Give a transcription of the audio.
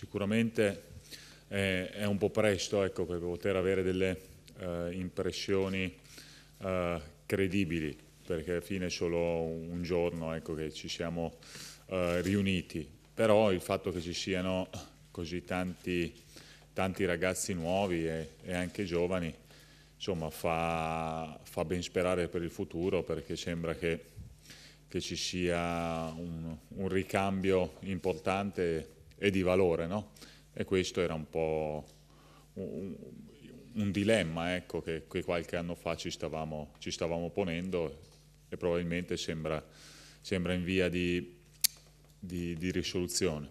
Sicuramente eh, è un po' presto ecco, per poter avere delle eh, impressioni eh, credibili, perché alla fine è solo un giorno ecco, che ci siamo eh, riuniti. Però il fatto che ci siano così tanti, tanti ragazzi nuovi e, e, anche giovani, insomma, fa, fa ben sperare per il futuro perché sembra che che ci sia un, un ricambio importante e di valore. No? E questo era un po' un, un dilemma ecco, che, che, qualche anno fa ci stavamo, ci stavamo ponendo e probabilmente sembra, sembra in via di, di, di risoluzione.